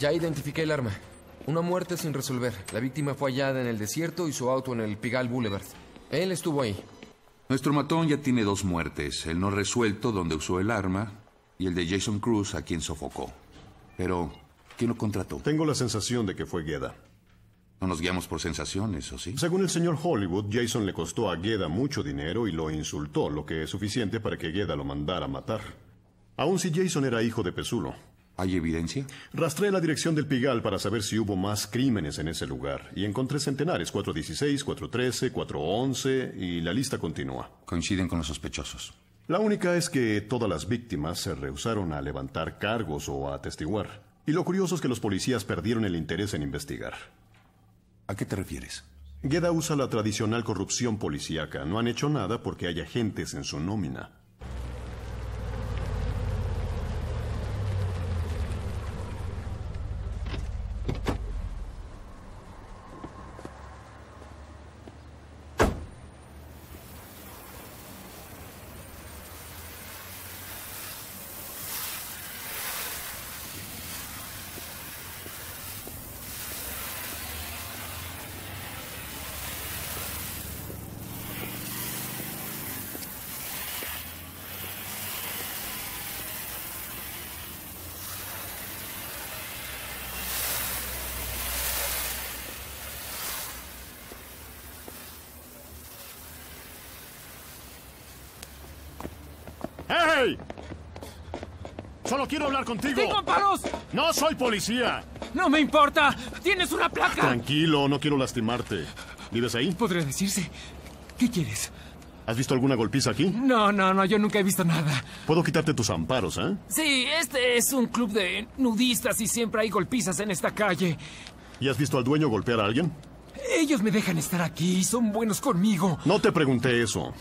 Ya identifiqué el arma. Una muerte sin resolver. La víctima fue hallada en el desierto y su auto en el Pigal Boulevard. Él estuvo ahí. Nuestro matón ya tiene dos muertes. El no resuelto, donde usó el arma, y el de Jason Cruz, a quien sofocó. Pero, ¿quién lo contrató? Tengo la sensación de que fue Gueda. No nos guiamos por sensaciones, ¿o sí? Según el señor Hollywood, Jason le costó a Gueda mucho dinero y lo insultó, lo que es suficiente para que Gueda lo mandara a matar. Aun si Jason era hijo de Pesulo, ¿Hay evidencia? Rastré la dirección del Pigal para saber si hubo más crímenes en ese lugar y encontré centenares, 416, 413, 411 y la lista continúa. Coinciden con los sospechosos. La única es que todas las víctimas se rehusaron a levantar cargos o a atestiguar. Y lo curioso es que los policías perdieron el interés en investigar. ¿A qué te refieres? Gueda usa la tradicional corrupción policíaca. No han hecho nada porque hay agentes en su nómina. Solo quiero hablar contigo. ¡Tengo amparos! ¡No soy policía! ¡No me importa! ¡Tienes una placa! Tranquilo, no quiero lastimarte. ¿Vives ahí? Podría decirse. ¿Qué quieres? ¿Has visto alguna golpiza aquí? No, no, no, yo nunca he visto nada. Puedo quitarte tus amparos, ¿eh? Sí, este es un club de nudistas y siempre hay golpizas en esta calle. ¿Y has visto al dueño golpear a alguien? Ellos me dejan estar aquí, y son buenos conmigo. No te pregunté eso.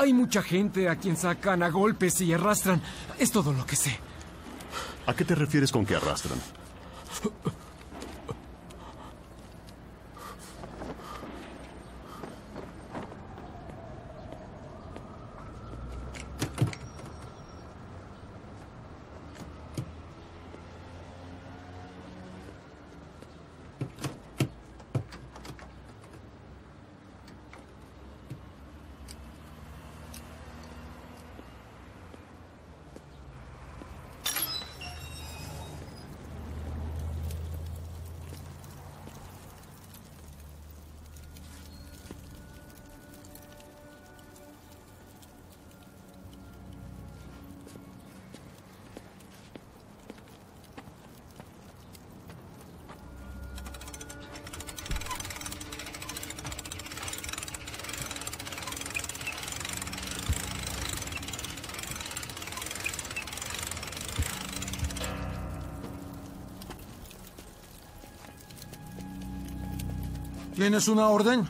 Hay mucha gente a quien sacan a golpes y arrastran. Es todo lo que sé. ¿A qué te refieres con que arrastran? ¿Tienes una orden?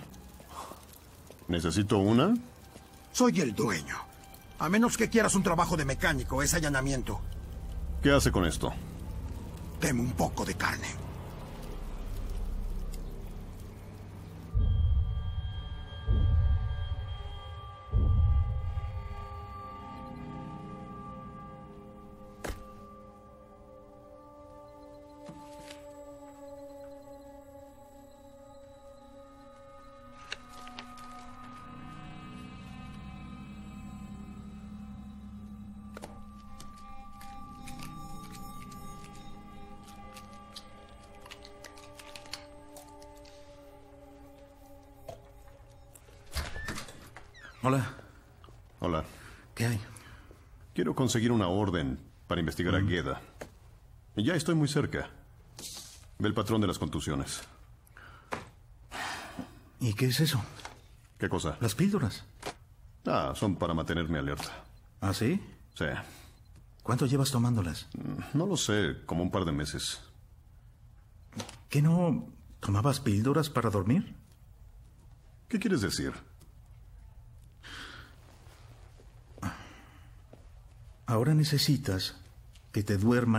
¿Necesito una? Soy el dueño. A menos que quieras un trabajo de mecánico, es allanamiento. ¿Qué hace con esto? Teme un poco de carne. Hola. Hola. ¿Qué hay? Quiero conseguir una orden para investigar a mm. Gueda. Ya estoy muy cerca. Ve el patrón de las contusiones. ¿Y qué es eso? ¿Qué cosa? Las píldoras. Ah, son para mantenerme alerta. ¿Ah, sí? Sí. ¿Cuánto llevas tomándolas? Mm, no lo sé, como un par de meses. ¿Qué no tomabas píldoras para dormir? ¿Qué quieres decir? Ahora necesitas que te duerman